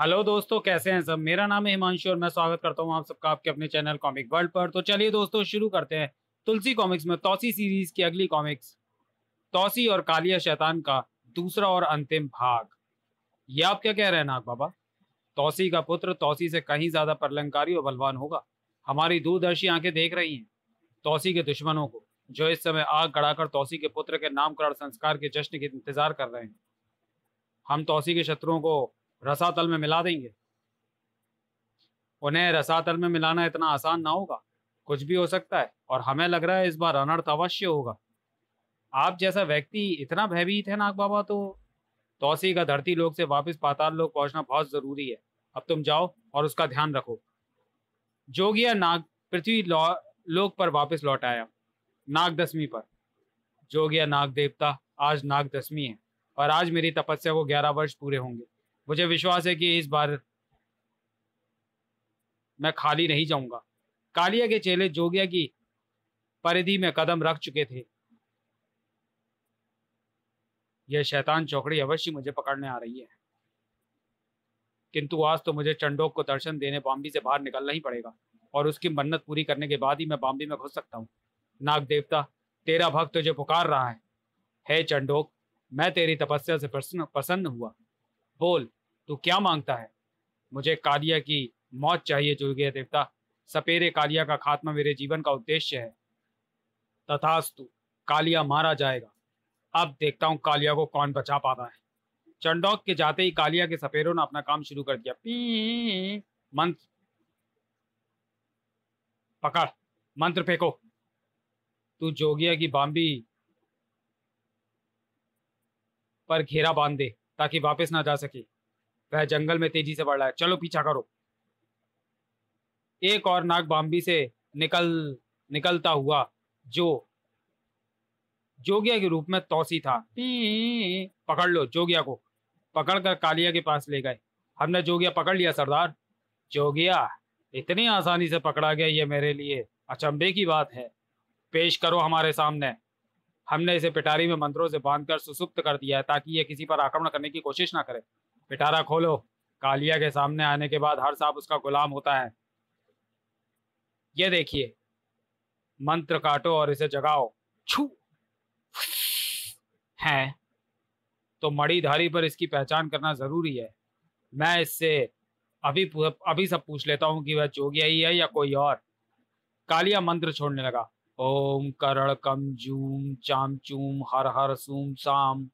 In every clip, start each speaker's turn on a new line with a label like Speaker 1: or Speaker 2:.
Speaker 1: Hello दोस्तों कैसे हैं सब मेरा नाम है हिमांशु और मैं स्वागत करता हूं आप सबका आपके अपने चैनल कॉमिक वर्ल्ड पर तो चलिए दोस्तों शुरू करते हैं तुलसी कॉमिक्स में तोसी सीरीज की अगली कॉमिक्स तोसी और कालिया शैतान का दूसरा और अंतिम भाग ये आप क्या कह रहे हैं नाग बाबा तोसी का पुत्र तोसी से कहीं ज्यादा परलंकारी और बलवान होगा हमारी दूरदर्शी आंखें देख रही हैं तोसी के दुश्मनों को जो इस समय आग गड़ाकर तोसी के पुत्र के नामकरण संस्कार के जश्न के इंतजार कर रहे हैं हम तोसी के शत्रुओं को रसातल में मिला देंगे उन्हें रसातल में मिलाना इतना आसान ना होगा कुछ भी हो सकता है और हमें लग रहा है इस बार अनर्थ अवश्य होगा आप जैसा व्यक्ति इतना भयभीत है नाग बाबा तो तोसी का धरती लोग से वापस पाताल लोग पहुंचना बहुत जरूरी है अब तुम जाओ और उसका ध्यान रखो जोगिया नाग पृथ्वी लोक पर वापस लौट आया नाग दशमी पर जोगिया नाग देवता आज नाग दसवीं है और आज मेरी तपस्या को ग्यारह वर्ष पूरे होंगे मुझे विश्वास है कि इस बार मैं खाली नहीं जाऊंगा कालिया के चेले जोगिया की परिधि में कदम रख चुके थे यह शैतान चौकड़ी अवश्य मुझे पकड़ने आ रही है किंतु आज तो मुझे चंडोक को दर्शन देने बॉम्बे से बाहर निकलना ही पड़ेगा और उसकी मन्नत पूरी करने के बाद ही मैं बॉम्बे में घुस सकता हूँ नाग देवता तेरा भक्त तुझे पुकार रहा है हे चंडोक मैं तेरी तपस्या से प्रसन्न प्रसन्न हुआ बोल तो क्या मांगता है मुझे कालिया की मौत चाहिए जुर्गे देवता सपेरे कालिया का खात्मा मेरे जीवन का उद्देश्य है तथास्तु कालिया मारा जाएगा अब देखता हूँ कालिया को कौन बचा पाता है चंडौक के जाते ही कालिया के सपेरों ने अपना काम शुरू कर दिया पी मंत्र पकड़ मंत्र फेंको तू जोगिया की बाम्बी पर घेरा बांध दे ताकि वापस ना जा सके वह जंगल में तेजी से बढ़ रहा है चलो पीछा करो एक और नाग बाम्बी से निकल निकलता हुआ जो जोगिया के रूप में तोसी था पकड़ लो जोगिया को पकड़कर कालिया के पास ले गए हमने जोगिया पकड़ लिया सरदार जोगिया इतनी आसानी से पकड़ा गया ये मेरे लिए अचंभे अच्छा, की बात है पेश करो हमारे सामने हमने इसे पिटारी में मंत्रों से बांधकर सुसुप्त कर दिया है ताकि ये किसी पर आक्रमण करने की कोशिश ना करे पिटारा खोलो कालिया के सामने आने के बाद हर साहब उसका गुलाम होता है ये देखिए मंत्र काटो और इसे जगाओ छू है तो मणिधारी पर इसकी पहचान करना जरूरी है मैं इससे अभी अभी सब पूछ लेता हूं कि वह चोगिया ही है या कोई और कालिया मंत्र छोड़ने लगा ओम करण कम जूम चाम चूम हर हर सूम साम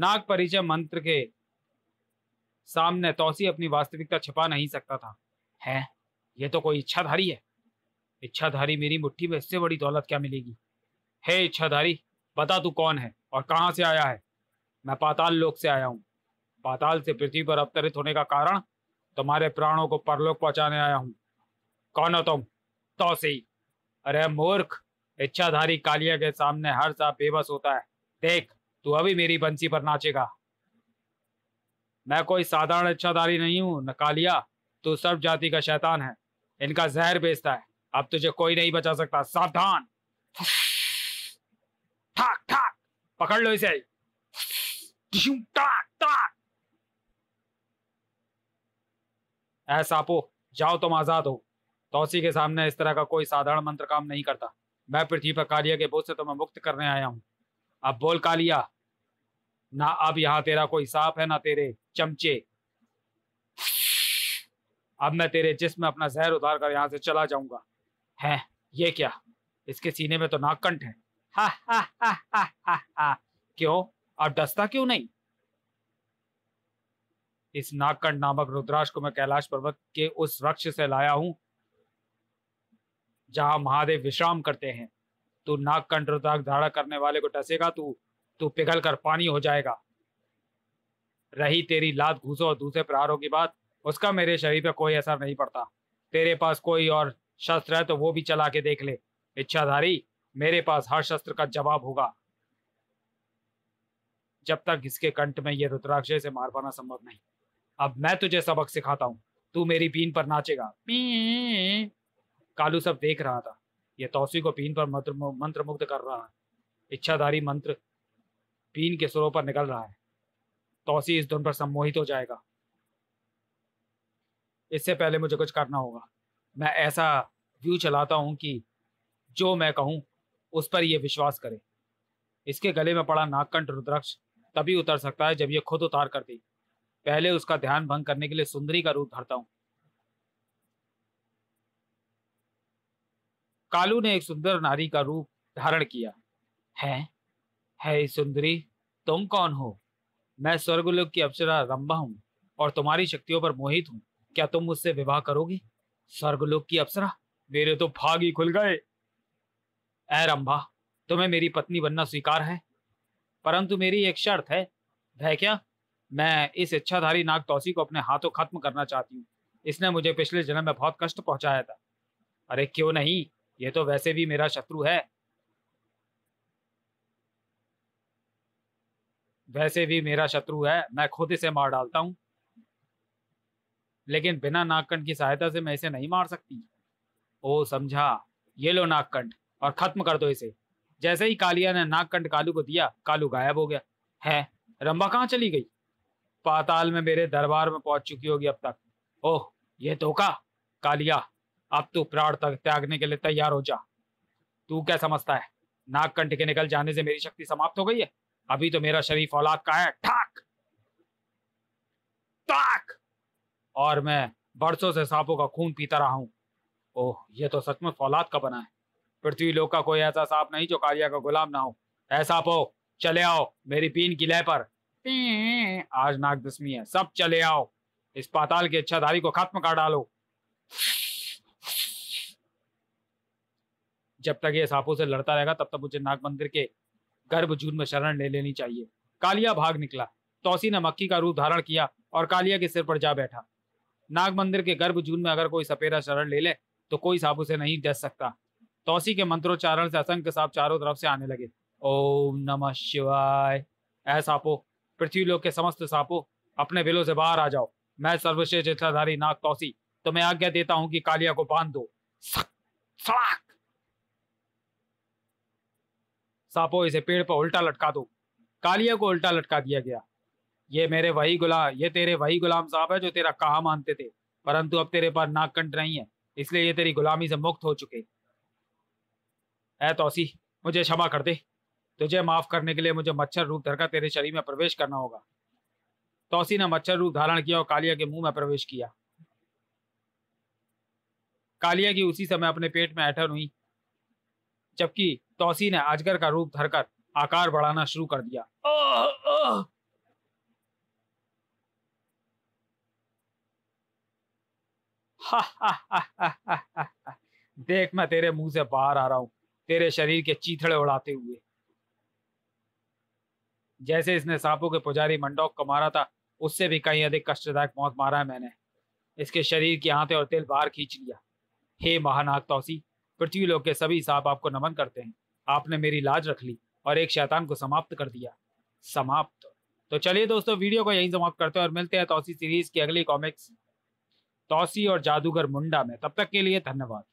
Speaker 1: नाग परिचय मंत्र के सामने तोसी अपनी वास्तविकता छिपा नहीं सकता था है ये तो कोई इच्छाधारी है इच्छाधारी मेरी मुट्ठी में इससे बड़ी दौलत क्या मिलेगी हे इच्छाधारी बता तू कौन है और कहां से आया है मैं पाताल लोक से आया हूँ पाताल से पृथ्वी पर अवतरित होने का कारण तुम्हारे प्राणों को परलोक पहुंचाने आया हूँ कौन हो तुम तो सही अरे मूर्ख इच्छाधारी कालिया के सामने हर सा बेबस होता है देख तू अभी मेरी बंसी पर नाचेगा मैं कोई साधारण इच्छाधारी नहीं हूं नकालिया तू सब जाति का शैतान है इनका जहर बेचता है अब तुझे कोई नहीं बचा सकता सावधान ठाक ठाक पकड़ लो इसे ठाक ठाक ऐसा पो जाओ तुम आजाद हो तोसी के सामने इस तरह का कोई साधारण मंत्र काम नहीं करता मैं पृथ्वी पर कालिया के बोझ से तुम्हें मुक्त करने आया हूं अब बोल कालिया ना अब यहाँ तेरा कोई सांप है ना तेरे चमचे अब मैं तेरे जिसम में अपना जहर उतार कर यहाँ से चला जाऊंगा है ये क्या इसके सीने में तो नागकंठ है हा, हा, हा, हा, हा, हा। क्यों अब डसता क्यों नहीं इस नागकंड नामक रुद्राक्ष को मैं कैलाश पर्वत के उस वृक्ष से लाया हूं जहां महादेव विश्राम करते हैं तू नागकंड रुद्राक्ष धारा करने वाले को टसेगा तू तू पिघल कर पानी हो जाएगा रही तेरी लात घूसो और दूसरे प्रहारों की बात उसका मेरे शरीर पे कोई असर नहीं पड़ता तेरे पास कोई और शस्त्र है तो वो भी चला के देख ले इच्छाधारी मेरे पास हर शस्त्र का जवाब होगा जब तक इसके कंठ में यह रुद्राक्ष से मार पाना संभव नहीं अब मैं तुझे सबक सिखाता हूँ तू मेरी पीन पर नाचेगा कालू सब देख रहा था यह तोसी को पीन पर मंत्र मुग्ध कर रहा है इच्छाधारी मंत्र पीन के सुरों पर निकल रहा है तोसी इस धुन पर सम्मोहित हो जाएगा इससे पहले मुझे कुछ करना होगा मैं ऐसा व्यू चलाता हूं कि जो मैं कहूं उस पर यह विश्वास करे इसके गले में पड़ा नागकंठ रुद्राक्ष तभी उतर सकता है जब यह खुद उतार कर दे पहले उसका ध्यान भंग करने के लिए सुंदरी का रूप धरता हूं कालू ने एक सुंदर नारी का रूप धारण किया है हे सुंदरी तुम कौन हो मैं स्वर्गलोक की अप्सरा रंबा हूँ और तुम्हारी शक्तियों पर मोहित हूँ क्या तुम मुझसे विवाह करोगी स्वर्गलोक की अप्सरा मेरे तो भाग ही खुल गए ऐ रंभा तुम्हें मेरी पत्नी बनना स्वीकार है परंतु मेरी एक शर्त है वह क्या मैं इस इच्छाधारी नाग तौसी को अपने हाथों खत्म करना चाहती हूँ इसने मुझे पिछले जन्म में बहुत कष्ट पहुंचाया था अरे क्यों नहीं ये तो वैसे भी मेरा शत्रु है वैसे भी मेरा शत्रु है मैं खुद इसे मार डालता हूं लेकिन बिना नागकंठ की सहायता से मैं इसे नहीं मार सकती ओ समझा ये लो नागकंठ और खत्म कर दो इसे जैसे ही कालिया ने नागकंठ कालू को दिया कालू गायब हो गया है रंबा कहाँ चली गई पाताल में मेरे दरबार में पहुंच चुकी होगी अब तक ओह ये धोखा तो कालिया अब तू प्राण तक त्यागने के लिए तैयार हो जा तू क्या समझता है नागकंठ के निकल जाने से मेरी शक्ति समाप्त हो गई है अभी तो मेरा शरीफ औलाद का है ठाक ठाक और मैं बरसों से सांपों का खून पीता रहा हूँ ओह ये तो सचमुच फौलाद का बना है पृथ्वी लोक का कोई ऐसा सांप नहीं जो कालिया का गुलाम ना हो ऐसा पो चले आओ मेरी पीन की लय पर आज नाग दशमी है सब चले आओ इस पाताल की इच्छाधारी को खत्म कर डालो जब तक ये सांपों से लड़ता रहेगा तब तक मुझे नाग मंदिर के जून में शरण ले लेनी चाहिए कालिया भाग निकला तोसी ने मक्खी का रूप धारण किया और कालिया के सिर पर जा बैठा नाग मंदिर के गर्भ जून में अगर कोई सपेरा शरण ले ले तो कोई सांप उसे नहीं डस सकता तोसी के मंत्रोच्चारण से असंख्य सांप चारों तरफ से आने लगे ओम नम शिवाय ऐ सापो पृथ्वी लोग के समस्त सापो अपने बिलों से बाहर आ जाओ मैं सर्वश्रेष्ठ जटाधारी नाग तोसी तो मैं आज्ञा देता हूँ कि कालिया को बांध दो सक, सड़ाक सांपो इसे पेड़ पर उल्टा लटका दो कालिया को उल्टा लटका दिया गया ये मेरे वही गुलाम ये तेरे वही गुलाम साहब है जो तेरा कहा मानते थे परंतु अब तेरे पास नाकंठ नहीं है इसलिए ये तेरी गुलामी से मुक्त हो चुके है तोसी मुझे क्षमा कर दे तुझे माफ करने के लिए मुझे मच्छर रूप धरकर तेरे शरीर में प्रवेश करना होगा तोसी ने मच्छर रूप धारण किया और कालिया के मुंह में प्रवेश किया कालिया की उसी समय अपने पेट में ऐठन हुई जबकि तोसी ने अजगर का रूप धरकर आकार बढ़ाना शुरू कर दिया देख मैं तेरे मुंह से बाहर आ रहा हूं तेरे शरीर के चीथड़े उड़ाते हुए जैसे इसने सांपों के पुजारी मंडोक को मारा था उससे भी कहीं अधिक कष्टदायक मौत मारा है मैंने इसके शरीर की आंतें और तेल बाहर खींच लिया हे महानाग तोसी पृथ्वी लोग के सभी सांप आपको नमन करते हैं आपने मेरी लाज रख ली और एक शैतान को समाप्त कर दिया समाप्त तो चलिए दोस्तों वीडियो को यहीं समाप्त करते हैं और मिलते हैं तोसी सीरीज की अगली कॉमिक्स तोसी और जादूगर मुंडा में तब तक के लिए धन्यवाद